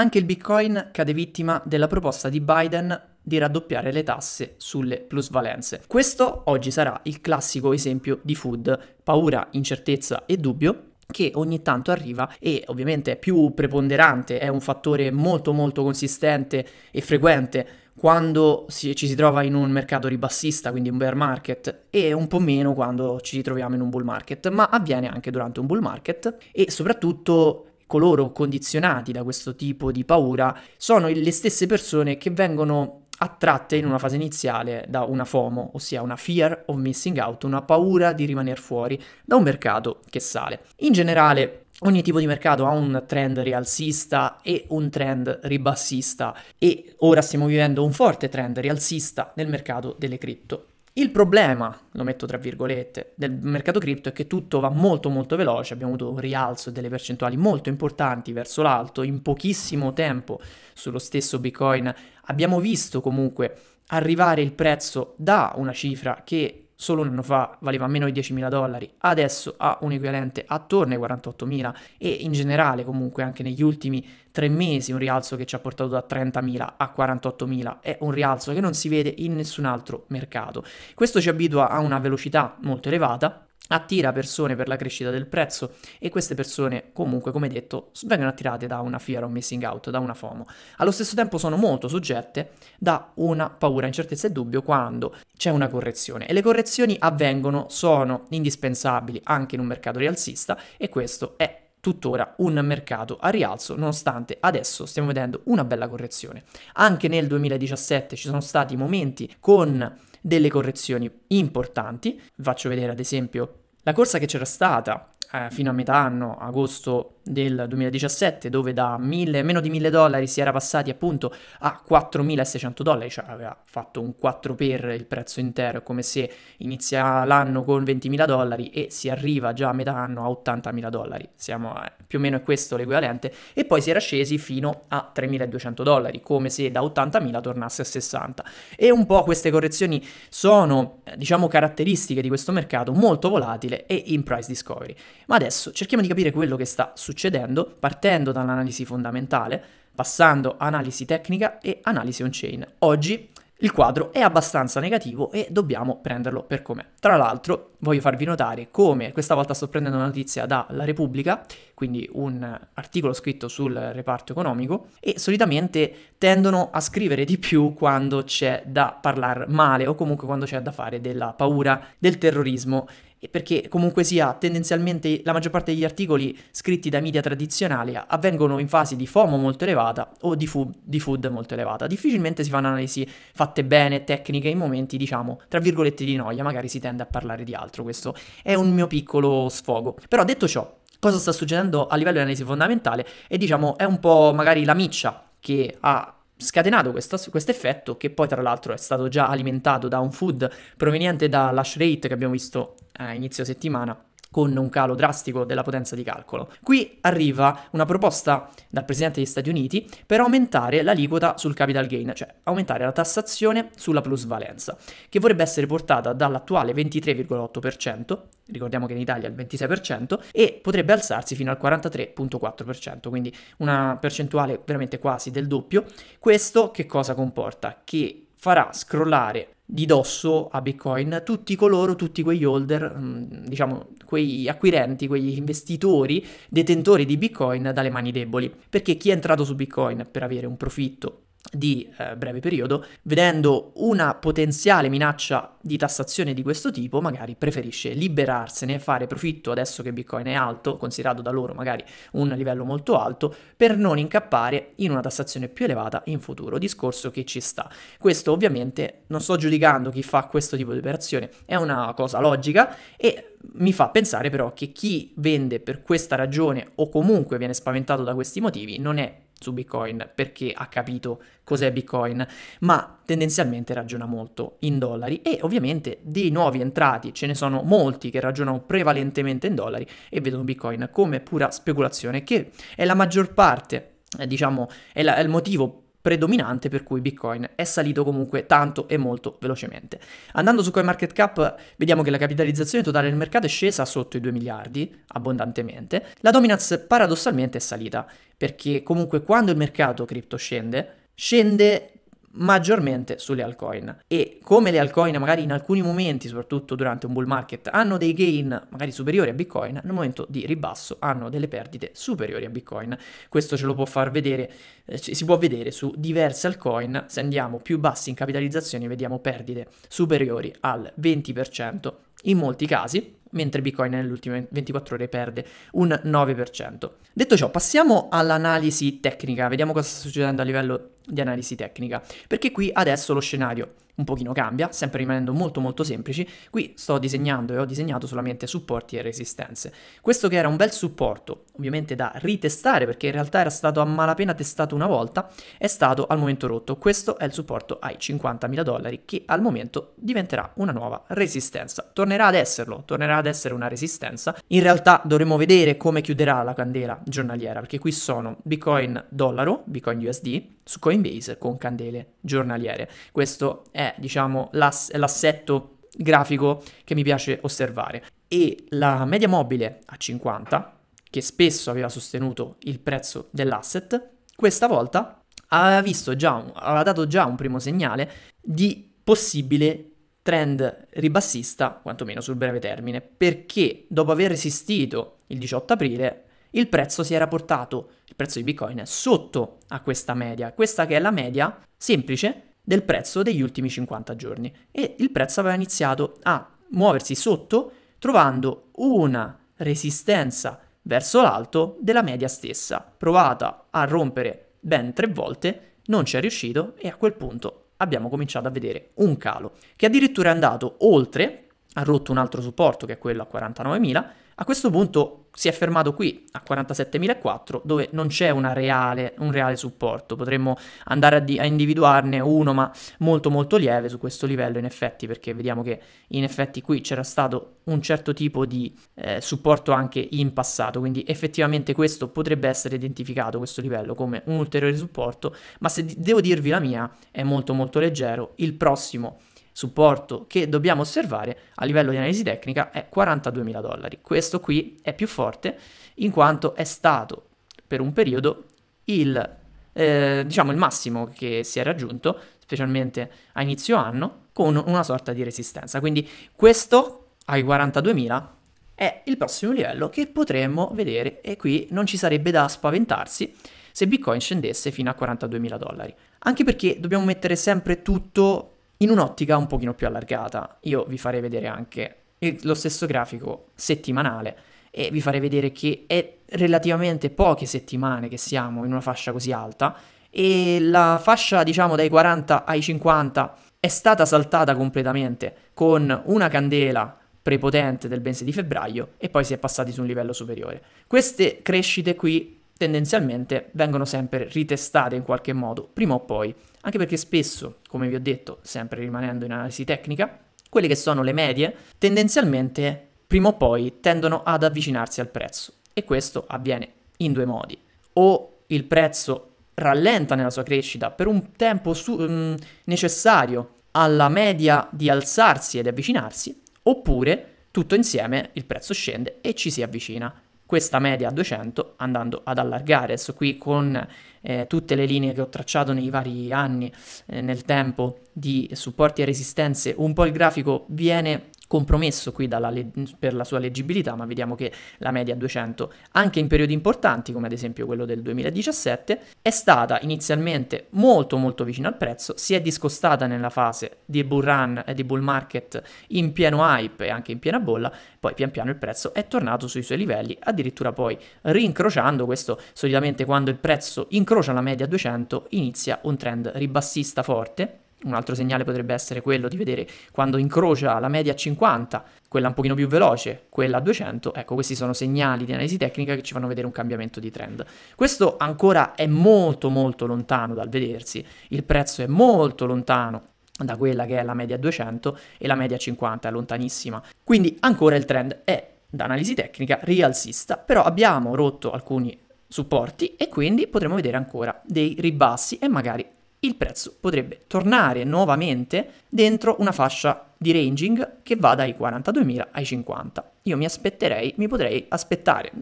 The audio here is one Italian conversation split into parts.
Anche il Bitcoin cade vittima della proposta di Biden di raddoppiare le tasse sulle plusvalenze. Questo oggi sarà il classico esempio di food, paura, incertezza e dubbio che ogni tanto arriva e ovviamente è più preponderante, è un fattore molto molto consistente e frequente quando si, ci si trova in un mercato ribassista, quindi un bear market, e un po' meno quando ci troviamo in un bull market, ma avviene anche durante un bull market e soprattutto coloro condizionati da questo tipo di paura sono le stesse persone che vengono attratte in una fase iniziale da una FOMO, ossia una fear of missing out, una paura di rimanere fuori da un mercato che sale. In generale, Ogni tipo di mercato ha un trend rialzista e un trend ribassista e ora stiamo vivendo un forte trend rialzista nel mercato delle cripto. Il problema, lo metto tra virgolette, del mercato cripto è che tutto va molto molto veloce, abbiamo avuto un rialzo delle percentuali molto importanti verso l'alto in pochissimo tempo sullo stesso Bitcoin, abbiamo visto comunque arrivare il prezzo da una cifra che solo un anno fa valeva meno di 10.000 dollari, adesso ha un equivalente attorno ai 48.000 e in generale comunque anche negli ultimi tre mesi un rialzo che ci ha portato da 30.000 a 48.000 è un rialzo che non si vede in nessun altro mercato. Questo ci abitua a una velocità molto elevata attira persone per la crescita del prezzo e queste persone comunque come detto vengono attirate da una fear of missing out, da una FOMO. Allo stesso tempo sono molto soggette da una paura, incertezza e dubbio quando c'è una correzione e le correzioni avvengono, sono indispensabili anche in un mercato rialzista e questo è tuttora un mercato a rialzo, nonostante adesso stiamo vedendo una bella correzione. Anche nel 2017 ci sono stati momenti con delle correzioni importanti. Vi faccio vedere ad esempio la corsa che c'era stata eh, fino a metà anno, agosto del 2017 dove da 1000, meno di 1000 dollari si era passati appunto a 4600 dollari, cioè aveva fatto un 4 per il prezzo intero, è come se inizia l'anno con 20.000 dollari e si arriva già a metà anno a 80.000 dollari, siamo a, più o meno è questo l'equivalente, e poi si era scesi fino a 3.200 dollari, come se da 80.000 tornasse a 60. E un po' queste correzioni sono, eh, diciamo, caratteristiche di questo mercato molto volatile e in price discovery. Ma adesso cerchiamo di capire quello che sta succedendo succedendo partendo dall'analisi fondamentale, passando analisi tecnica e analisi on-chain. Oggi il quadro è abbastanza negativo e dobbiamo prenderlo per com'è. Tra l'altro voglio farvi notare come, questa volta sto prendendo una notizia da La Repubblica, quindi un articolo scritto sul reparto economico, e solitamente tendono a scrivere di più quando c'è da parlare male o comunque quando c'è da fare della paura, del terrorismo perché comunque sia tendenzialmente la maggior parte degli articoli scritti dai media tradizionali avvengono in fasi di FOMO molto elevata o di food, di food molto elevata. Difficilmente si fanno analisi fatte bene, tecniche, in momenti diciamo tra virgolette di noia, magari si tende a parlare di altro, questo è un mio piccolo sfogo. Però detto ciò, cosa sta succedendo a livello di analisi fondamentale? E diciamo è un po' magari la miccia che ha scatenato questo effetto che poi tra l'altro è stato già alimentato da un food proveniente dall'hash rate che abbiamo visto a eh, inizio settimana con un calo drastico della potenza di calcolo. Qui arriva una proposta dal Presidente degli Stati Uniti per aumentare l'aliquota sul capital gain, cioè aumentare la tassazione sulla plusvalenza, che vorrebbe essere portata dall'attuale 23,8%, ricordiamo che in Italia è il 26%, e potrebbe alzarsi fino al 43,4%, quindi una percentuale veramente quasi del doppio. Questo che cosa comporta? Che farà scrollare di dosso a Bitcoin tutti coloro, tutti quegli holder, mm, diciamo quegli acquirenti, quegli investitori, detentori di Bitcoin dalle mani deboli. Perché chi è entrato su Bitcoin per avere un profitto di eh, breve periodo, vedendo una potenziale minaccia di tassazione di questo tipo, magari preferisce liberarsene, fare profitto adesso che Bitcoin è alto, considerato da loro magari un livello molto alto, per non incappare in una tassazione più elevata in futuro, discorso che ci sta. Questo ovviamente non sto giudicando chi fa questo tipo di operazione, è una cosa logica e mi fa pensare però che chi vende per questa ragione o comunque viene spaventato da questi motivi non è su Bitcoin perché ha capito cos'è Bitcoin, ma tendenzialmente ragiona molto in dollari e ovviamente dei nuovi entrati ce ne sono molti che ragionano prevalentemente in dollari e vedono Bitcoin come pura speculazione che è la maggior parte eh, diciamo, è, la, è, il motivo predominante per cui Bitcoin è salito comunque tanto e molto velocemente. Andando su CoinMarketCap vediamo che la capitalizzazione totale del mercato è scesa sotto i 2 miliardi abbondantemente, la dominance paradossalmente è salita perché comunque quando il mercato cripto scende, scende maggiormente sulle altcoin e come le altcoin magari in alcuni momenti soprattutto durante un bull market hanno dei gain magari superiori a bitcoin nel momento di ribasso hanno delle perdite superiori a bitcoin questo ce lo può far vedere eh, si può vedere su diverse altcoin se andiamo più bassi in capitalizzazione vediamo perdite superiori al 20% in molti casi mentre Bitcoin nelle ultime 24 ore perde un 9%. Detto ciò, passiamo all'analisi tecnica, vediamo cosa sta succedendo a livello di analisi tecnica, perché qui adesso lo scenario un pochino cambia, sempre rimanendo molto molto semplici, qui sto disegnando e ho disegnato solamente supporti e resistenze. Questo che era un bel supporto, ovviamente da ritestare perché in realtà era stato a malapena testato una volta, è stato al momento rotto. Questo è il supporto ai 50.000 dollari che al momento diventerà una nuova resistenza. Tornerà ad esserlo, tornerà ad essere una resistenza. In realtà dovremo vedere come chiuderà la candela giornaliera perché qui sono Bitcoin dollaro, Bitcoin USD, su Coinbase con candele giornaliere. Questo è, diciamo, l'ass- l'assetto grafico che mi piace osservare. E la media mobile a 50, che spesso aveva sostenuto il prezzo dell'asset, questa volta aveva, visto già aveva dato già un primo segnale di possibile trend ribassista, quantomeno sul breve termine, perché dopo aver resistito il 18 aprile il prezzo si era portato, il prezzo di Bitcoin, sotto a questa media, questa che è la media semplice del prezzo degli ultimi 50 giorni e il prezzo aveva iniziato a muoversi sotto trovando una resistenza verso l'alto della media stessa, provata a rompere ben tre volte, non ci è riuscito e a quel punto abbiamo cominciato a vedere un calo che addirittura è andato oltre, ha rotto un altro supporto che è quello a 49.000 a questo punto si è fermato qui a 47.004 dove non c'è reale, un reale supporto, potremmo andare a, di- a, individuarne uno ma molto molto lieve su questo livello in effetti perché vediamo che in effetti qui c'era stato un certo tipo di eh, supporto anche in passato quindi effettivamente questo potrebbe essere identificato questo livello come un ulteriore supporto ma se d- devo dirvi la mia è molto molto leggero il prossimo supporto che dobbiamo osservare a livello di analisi tecnica è 42.000 dollari. Questo qui è più forte in quanto è stato per un periodo il, eh, diciamo il massimo che si è raggiunto, specialmente a inizio anno, con una sorta di resistenza. Quindi questo ai 42.000 è il prossimo livello che potremmo vedere e qui non ci sarebbe da spaventarsi se Bitcoin scendesse fino a 42.000 dollari. Anche perché dobbiamo mettere sempre tutto in un'ottica un pochino più allargata. Io vi farei vedere anche lo stesso grafico settimanale e vi farei vedere che è relativamente poche settimane che siamo in una fascia così alta e la fascia diciamo dai 40 ai 50 è stata saltata completamente con una candela prepotente del mese di febbraio e poi si è passati su un livello superiore. Queste crescite qui tendenzialmente vengono sempre ritestate in qualche modo, prima o poi, anche perché spesso, come vi ho detto, sempre rimanendo in analisi tecnica, quelle che sono le medie tendenzialmente prima o poi tendono ad avvicinarsi al prezzo e questo avviene in due modi, o il prezzo rallenta nella sua crescita per un tempo su- mm, necessario alla media di alzarsi ed avvicinarsi, oppure tutto insieme il prezzo scende e ci si avvicina questa media a 200 andando ad allargare. Adesso qui con eh, tutte le linee che ho tracciato nei vari anni eh, nel tempo di supporti e resistenze, un po' il grafico viene compromesso qui dalla, per la sua leggibilità, ma vediamo che la media 200, anche in periodi importanti come ad esempio quello del 2017, è stata inizialmente molto molto vicina al prezzo, si è discostata nella fase di bull run e di bull market in pieno hype e anche in piena bolla, poi pian piano il prezzo è tornato sui suoi livelli, addirittura poi rincrociando, questo solitamente quando il prezzo incrocia la media 200 inizia un trend ribassista forte un altro segnale potrebbe essere quello di vedere quando incrocia la media a 50, quella un pochino più veloce, quella a 200, ecco questi sono segnali di analisi tecnica che ci fanno vedere un cambiamento di trend. Questo ancora è molto molto lontano dal vedersi, il prezzo è molto lontano da quella che è la media 200 e la media 50 è lontanissima. Quindi ancora il trend è da analisi tecnica rialzista, però abbiamo rotto alcuni supporti e quindi potremo vedere ancora dei ribassi e magari il prezzo potrebbe tornare nuovamente dentro una fascia di ranging che va dai 42.000 ai 50. Io mi aspetterei, mi potrei aspettare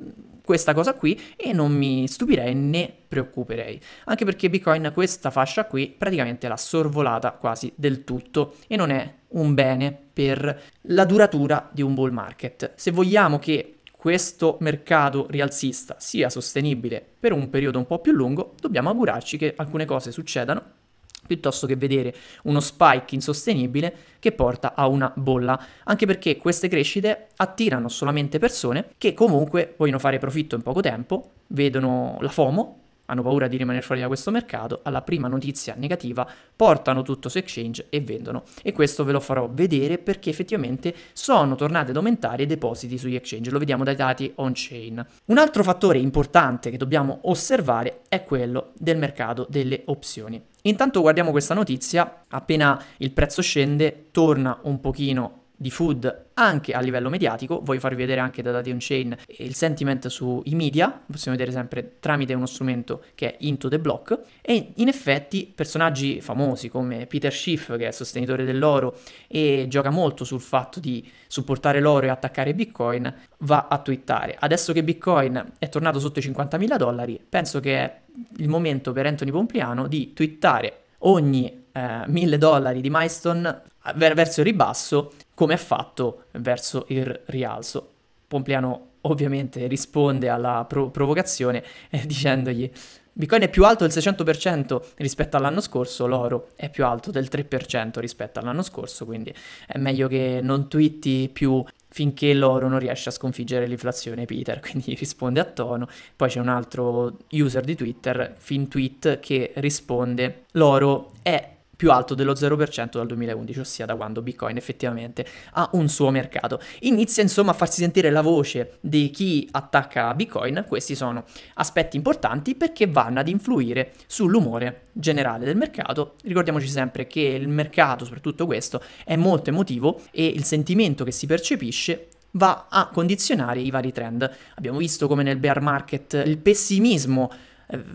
questa cosa qui e non mi stupirei né preoccuperei, anche perché Bitcoin questa fascia qui praticamente l'ha sorvolata quasi del tutto e non è un bene per la duratura di un bull market. Se vogliamo che questo mercato rialzista sia sostenibile per un periodo un po' più lungo, dobbiamo augurarci che alcune cose succedano piuttosto che vedere uno spike insostenibile che porta a una bolla, anche perché queste crescite attirano solamente persone che comunque vogliono fare profitto in poco tempo, vedono la FOMO, hanno paura di rimanere fuori da questo mercato, alla prima notizia negativa portano tutto su exchange e vendono. E questo ve lo farò vedere perché effettivamente sono tornate ad aumentare i depositi sugli exchange, lo vediamo dai dati on-chain. Un altro fattore importante che dobbiamo osservare è quello del mercato delle opzioni. Intanto guardiamo questa notizia, appena il prezzo scende torna un pochino di food anche a livello mediatico, voglio farvi vedere anche da dati on chain il sentiment sui media, possiamo vedere sempre tramite uno strumento che è Into the Block e in effetti personaggi famosi come Peter Schiff che è sostenitore dell'oro e gioca molto sul fatto di supportare l'oro e attaccare Bitcoin va a twittare. Adesso che Bitcoin è tornato sotto i 50.000 dollari, penso che è il momento per Anthony Pompliano di twittare ogni eh, 1000 dollari di milestone verso il ribasso come ha fatto verso il rialzo. Pompliano ovviamente risponde alla pro- provocazione eh, dicendogli Bitcoin è più alto del 600% rispetto all'anno scorso, l'oro è più alto del 3% rispetto all'anno scorso, quindi è meglio che non twitti più finché l'oro non riesce a sconfiggere l'inflazione, Peter, quindi risponde a tono. Poi c'è un altro user di Twitter, FinTweet, che risponde l'oro è più alto dello 0% dal 2011, ossia da quando Bitcoin effettivamente ha un suo mercato. Inizia insomma a farsi sentire la voce di chi attacca Bitcoin, questi sono aspetti importanti perché vanno ad influire sull'umore generale del mercato. Ricordiamoci sempre che il mercato, soprattutto questo, è molto emotivo e il sentimento che si percepisce va a condizionare i vari trend. Abbiamo visto come nel bear market il pessimismo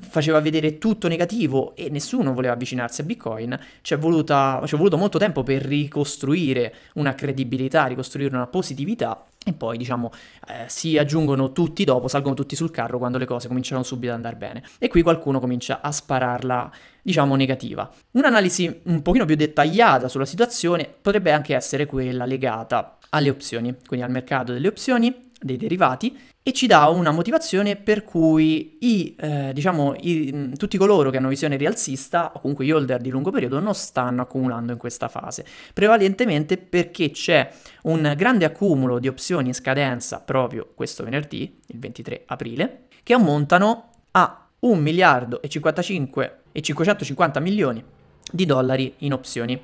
faceva vedere tutto negativo e nessuno voleva avvicinarsi a Bitcoin, ci è, voluta, ci è voluto molto tempo per ricostruire una credibilità, ricostruire una positività e poi, diciamo, eh, si aggiungono tutti dopo, salgono tutti sul carro quando le cose cominciano subito ad andare bene. E qui qualcuno comincia a spararla, diciamo, negativa. Un'analisi un pochino più dettagliata sulla situazione potrebbe anche essere quella legata alle opzioni, quindi al mercato delle opzioni dei derivati e ci dà una motivazione per cui i, eh, diciamo, i, mm, tutti coloro che hanno visione rialzista o comunque gli holder di lungo periodo non stanno accumulando in questa fase, prevalentemente perché c'è un grande accumulo di opzioni in scadenza proprio questo venerdì, il 23 aprile, che ammontano a 1 miliardo e, 55, e 550 milioni di dollari in opzioni.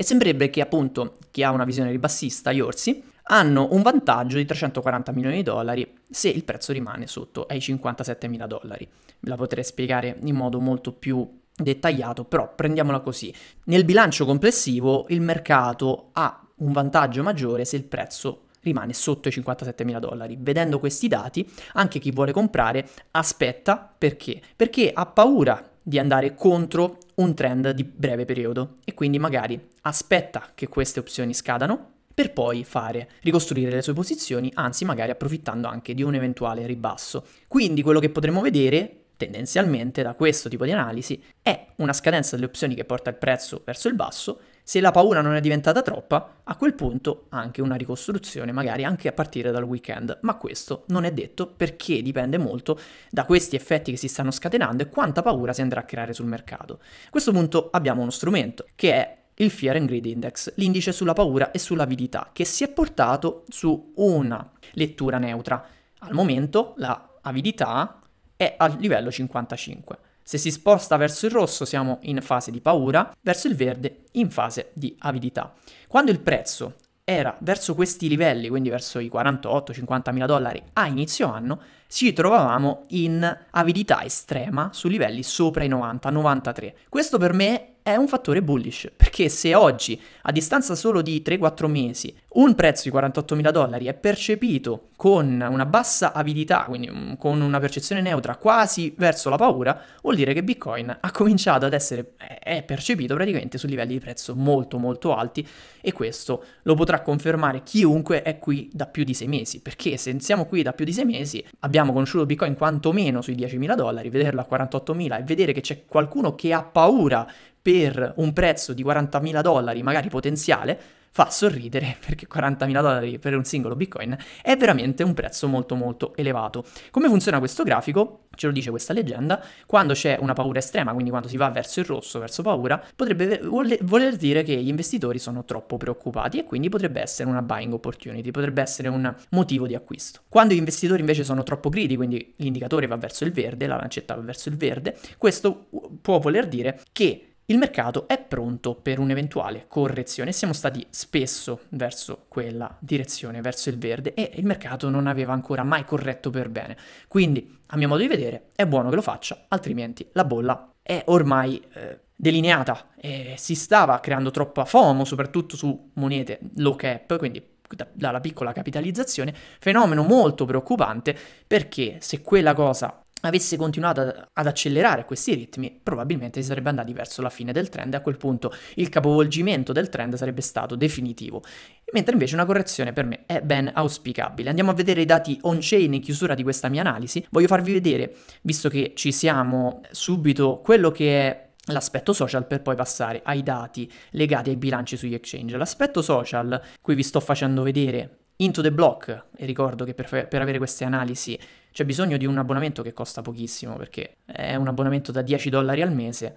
E sembrerebbe che appunto chi ha una visione ribassista, gli orsi, hanno un vantaggio di 340 milioni di dollari se il prezzo rimane sotto ai 57 mila dollari. Ve la potrei spiegare in modo molto più dettagliato, però prendiamola così. Nel bilancio complessivo il mercato ha un vantaggio maggiore se il prezzo rimane sotto i 57 mila dollari. Vedendo questi dati, anche chi vuole comprare aspetta perché? Perché ha paura di andare contro un trend di breve periodo e quindi magari aspetta che queste opzioni scadano per poi fare ricostruire le sue posizioni, anzi magari approfittando anche di un eventuale ribasso. Quindi quello che potremmo vedere tendenzialmente da questo tipo di analisi è una scadenza delle opzioni che porta il prezzo verso il basso, se la paura non è diventata troppa, a quel punto anche una ricostruzione, magari anche a partire dal weekend, ma questo non è detto perché dipende molto da questi effetti che si stanno scatenando e quanta paura si andrà a creare sul mercato. A questo punto abbiamo uno strumento che è il Fear and Greed Index, l'indice sulla paura e sull'avidità, che si è portato su una lettura neutra. Al momento la avidità è al livello 55. Se si sposta verso il rosso siamo in fase di paura, verso il verde in fase di avidità. Quando il prezzo era verso questi livelli, quindi verso i 48-50 mila dollari a inizio anno, ci trovavamo in avidità estrema su livelli sopra i 90, 93. Questo per me è un fattore bullish, perché se oggi, a distanza solo di 3-4 mesi, un prezzo di 48.000 dollari è percepito con una bassa avidità, quindi mm, con una percezione neutra quasi verso la paura, vuol dire che Bitcoin ha cominciato ad essere, eh, è percepito praticamente su livelli di prezzo molto molto alti e questo lo potrà confermare chiunque è qui da più di 6 mesi, perché se siamo qui da più di 6 mesi abbiamo conosciuto Bitcoin quantomeno sui 10.000 dollari, vederlo a 48.000 e vedere che c'è qualcuno che ha paura per un prezzo di 40.000 dollari, magari potenziale, fa sorridere perché 40.000 dollari per un singolo bitcoin è veramente un prezzo molto molto elevato. Come funziona questo grafico? Ce lo dice questa leggenda, quando c'è una paura estrema, quindi quando si va verso il rosso, verso paura, potrebbe voler dire che gli investitori sono troppo preoccupati e quindi potrebbe essere una buying opportunity, potrebbe essere un motivo di acquisto. Quando gli investitori invece sono troppo gridi, quindi l'indicatore va verso il verde, la lancetta va verso il verde, questo può voler dire che il mercato è pronto per un'eventuale correzione. Siamo stati spesso verso quella direzione, verso il verde, e il mercato non aveva ancora mai corretto per bene. Quindi, a mio modo di vedere, è buono che lo faccia, altrimenti la bolla è ormai eh, delineata e si stava creando troppa FOMO, soprattutto su monete low cap, quindi dalla piccola capitalizzazione, fenomeno molto preoccupante perché se quella cosa avesse continuato ad accelerare questi ritmi, probabilmente si sarebbe andati verso la fine del trend e a quel punto il capovolgimento del trend sarebbe stato definitivo. Mentre invece una correzione per me è ben auspicabile. Andiamo a vedere i dati on-chain in chiusura di questa mia analisi. Voglio farvi vedere, visto che ci siamo subito, quello che è l'aspetto social per poi passare ai dati legati ai bilanci sugli exchange. L'aspetto social, qui vi sto facendo vedere Into the Block, e ricordo che per, per, avere queste analisi c'è bisogno di un abbonamento che costa pochissimo, perché è un abbonamento da 10 dollari al mese,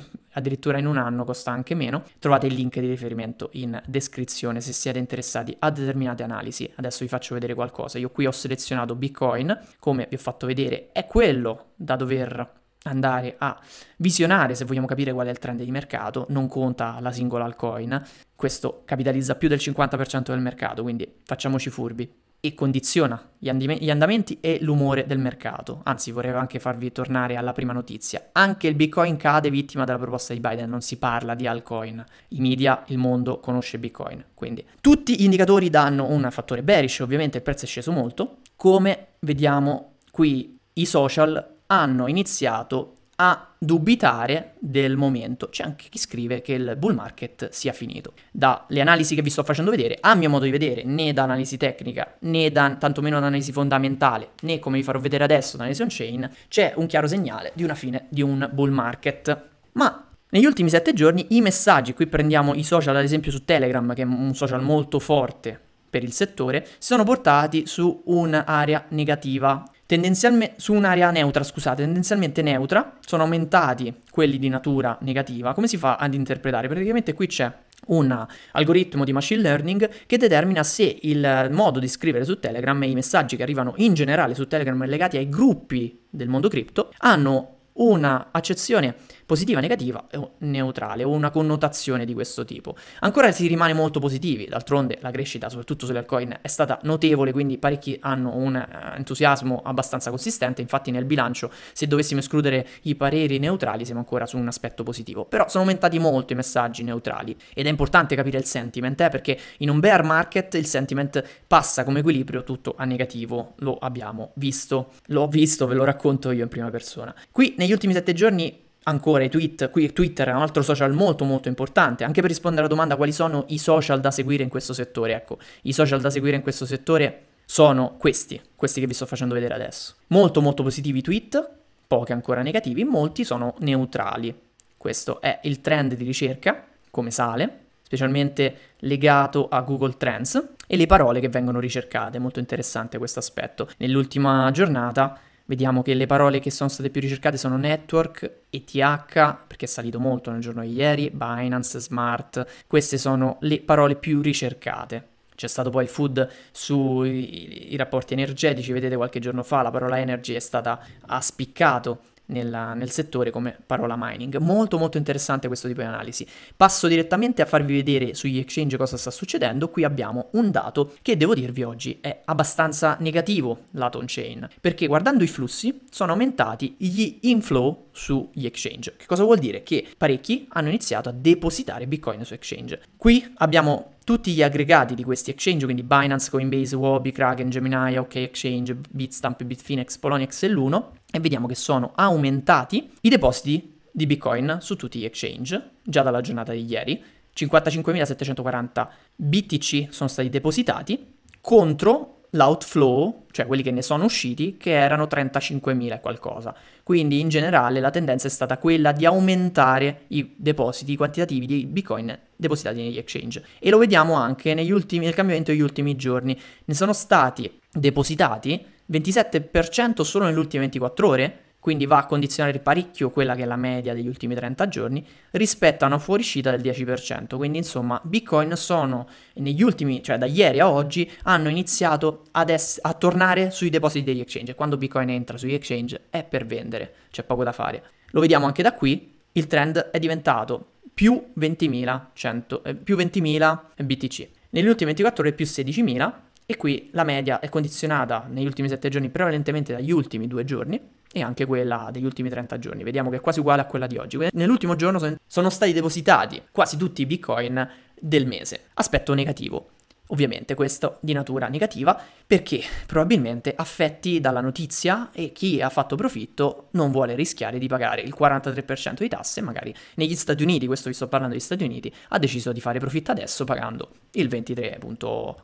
addirittura in un anno costa anche meno. Trovate il link di riferimento in descrizione se siete interessati a determinate analisi. Adesso vi faccio vedere qualcosa. Io qui ho selezionato Bitcoin, come vi ho fatto vedere è quello da dover andare a visionare se vogliamo capire qual è il trend di mercato, non conta la singola altcoin, questo capitalizza più del 50% del mercato, quindi facciamoci furbi e condiziona gli, andime- gli andamenti e l'umore del mercato. Anzi, vorrei anche farvi tornare alla prima notizia. Anche il Bitcoin cade vittima della proposta di Biden, non si parla di altcoin. I media, il mondo conosce Bitcoin, quindi tutti gli indicatori danno un fattore bearish, ovviamente il prezzo è sceso molto, come vediamo qui i social hanno iniziato a dubitare del momento. C'è anche chi scrive che il bull market sia finito. Dalle analisi che vi sto facendo vedere, a mio modo di vedere, né da analisi tecnica, né da tantomeno da analisi fondamentale, né come vi farò vedere adesso da analisi on chain, c'è un chiaro segnale di una fine di un bull market. Ma negli ultimi sette giorni i messaggi, qui prendiamo i social ad esempio su Telegram, che è un social molto forte per il settore, si sono portati su un'area negativa tendenzialmente su un'area neutra, scusate, tendenzialmente neutra, sono aumentati quelli di natura negativa. Come si fa ad interpretare? Praticamente qui c'è un algoritmo di machine learning che determina se il modo di scrivere su Telegram e i messaggi che arrivano in generale su Telegram legati ai gruppi del mondo cripto hanno una accezione positiva, negativa o neutrale o una connotazione di questo tipo. Ancora si rimane molto positivi, d'altronde la crescita soprattutto sulle altcoin è stata notevole, quindi parecchi hanno un eh, entusiasmo abbastanza consistente, infatti nel bilancio se dovessimo escludere i pareri neutrali siamo ancora su un aspetto positivo, però sono aumentati molto i messaggi neutrali ed è importante capire il sentiment eh, perché in un bear market il sentiment passa come equilibrio tutto a negativo, lo abbiamo visto, l'ho visto, ve lo racconto io in prima persona. Qui negli ultimi sette giorni ancora i tweet, qui Twitter è un altro social molto molto importante, anche per rispondere alla domanda quali sono i social da seguire in questo settore, ecco, i social da seguire in questo settore sono questi, questi che vi sto facendo vedere adesso. Molto molto positivi i tweet, pochi ancora negativi, molti sono neutrali. Questo è il trend di ricerca, come sale, specialmente legato a Google Trends e le parole che vengono ricercate, molto interessante questo aspetto. Nell'ultima giornata vediamo che le parole che sono state più ricercate sono network, ETH, perché è salito molto nel giorno di ieri, Binance, Smart, queste sono le parole più ricercate. C'è stato poi il food sui rapporti energetici, vedete qualche giorno fa la parola energy è stata ha spiccato nella, nel settore come parola mining. Molto molto interessante questo tipo di analisi. Passo direttamente a farvi vedere sugli exchange cosa sta succedendo. Qui abbiamo un dato che devo dirvi oggi è abbastanza negativo lato on-chain, perché guardando i flussi sono aumentati gli inflow sugli exchange. Che cosa vuol dire? Che parecchi hanno iniziato a depositare Bitcoin su exchange. Qui abbiamo tutti gli aggregati di questi exchange, quindi Binance, Coinbase, Wobi, Kraken, Gemini, OK Exchange, Bitstamp, Bitfinex, Poloniex e Luno, e vediamo che sono aumentati i depositi di Bitcoin su tutti gli exchange, già dalla giornata di ieri. 55.740 BTC sono stati depositati contro l'outflow, cioè quelli che ne sono usciti, che erano 35.000 e qualcosa. Quindi in generale la tendenza è stata quella di aumentare i depositi quantitativi di Bitcoin depositati negli exchange. E lo vediamo anche ultimi, nel cambiamento degli ultimi giorni. Ne sono stati depositati 27% solo nelle ultime 24 ore, quindi va a condizionare parecchio quella che è la media degli ultimi 30 giorni, rispetto a una fuoriuscita del 10%. Quindi insomma, Bitcoin sono negli ultimi, cioè da ieri a oggi, hanno iniziato es- a tornare sui depositi degli exchange. Quando Bitcoin entra sugli exchange è per vendere, c'è poco da fare. Lo vediamo anche da qui, il trend è diventato più 20.000, 100, eh, più 20.000 BTC. Nelle ultime 24 ore più 16.000 e qui la media è condizionata negli ultimi 7 giorni prevalentemente dagli ultimi 2 giorni e anche quella degli ultimi 30 giorni. Vediamo che è quasi uguale a quella di oggi. Nell'ultimo giorno sono stati depositati quasi tutti i bitcoin del mese. Aspetto negativo. Ovviamente questo di natura negativa perché probabilmente affetti dalla notizia e chi ha fatto profitto non vuole rischiare di pagare il 43% di tasse, magari negli Stati Uniti, questo vi sto parlando degli Stati Uniti, ha deciso di fare profitto adesso pagando il 23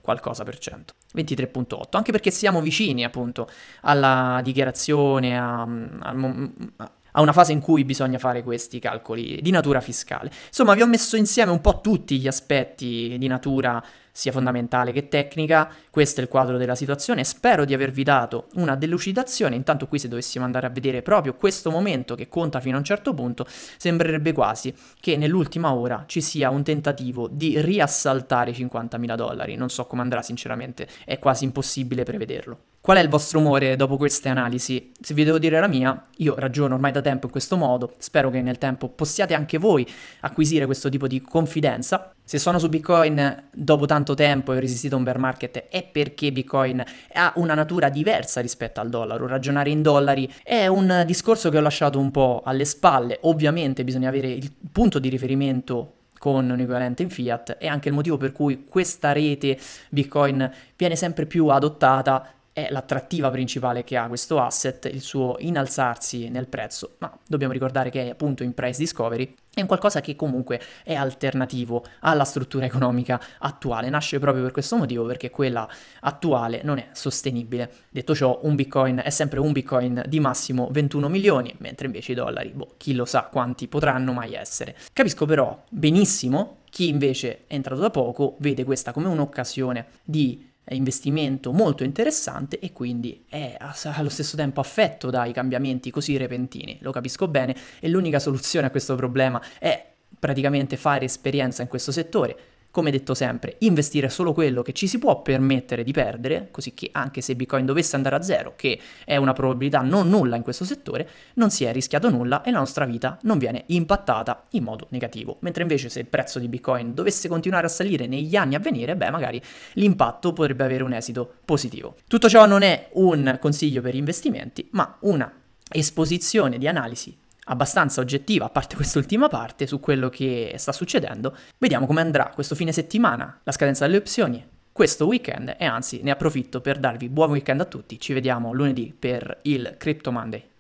qualcosa per cento, 23.8, anche perché siamo vicini appunto alla dichiarazione, a, a, a una fase in cui bisogna fare questi calcoli di natura fiscale. Insomma, vi ho messo insieme un po' tutti gli aspetti di natura sia fondamentale che tecnica, questo è il quadro della situazione, spero di avervi dato una delucidazione, intanto qui se dovessimo andare a vedere proprio questo momento che conta fino a un certo punto, sembrerebbe quasi che nell'ultima ora ci sia un tentativo di riassaltare i 50.000 dollari, non so come andrà sinceramente, è quasi impossibile prevederlo. Qual è il vostro umore dopo queste analisi? Se vi devo dire la mia, io ragiono ormai da tempo in questo modo, spero che nel tempo possiate anche voi acquisire questo tipo di confidenza. Se sono su Bitcoin dopo tanto tempo e ho resistito a un bear market è perché Bitcoin ha una natura diversa rispetto al dollaro. Ragionare in dollari è un discorso che ho lasciato un po' alle spalle. Ovviamente bisogna avere il punto di riferimento con un equivalente in fiat e anche il motivo per cui questa rete Bitcoin viene sempre più adottata è l'attrattiva principale che ha questo asset, il suo innalzarsi nel prezzo, ma dobbiamo ricordare che è appunto in price discovery, è un qualcosa che comunque è alternativo alla struttura economica attuale, nasce proprio per questo motivo perché quella attuale non è sostenibile. Detto ciò, un bitcoin è sempre un bitcoin di massimo 21 milioni, mentre invece i dollari, boh, chi lo sa quanti potranno mai essere. Capisco però benissimo chi invece è entrato da poco vede questa come un'occasione di investimento molto interessante e quindi è allo stesso tempo affetto dai cambiamenti così repentini, lo capisco bene, e l'unica soluzione a questo problema è praticamente fare esperienza in questo settore, come detto sempre, investire solo quello che ci si può permettere di perdere, così che anche se Bitcoin dovesse andare a zero, che è una probabilità non nulla in questo settore, non si è rischiato nulla e la nostra vita non viene impattata in modo negativo. Mentre invece se il prezzo di Bitcoin dovesse continuare a salire negli anni a venire, beh magari l'impatto potrebbe avere un esito positivo. Tutto ciò non è un consiglio per investimenti, ma una esposizione di analisi abbastanza oggettiva, a parte quest'ultima parte, su quello che sta succedendo. Vediamo come andrà questo fine settimana, la scadenza delle opzioni, questo weekend e anzi ne approfitto per darvi buon weekend a tutti. Ci vediamo lunedì per il Crypto Monday.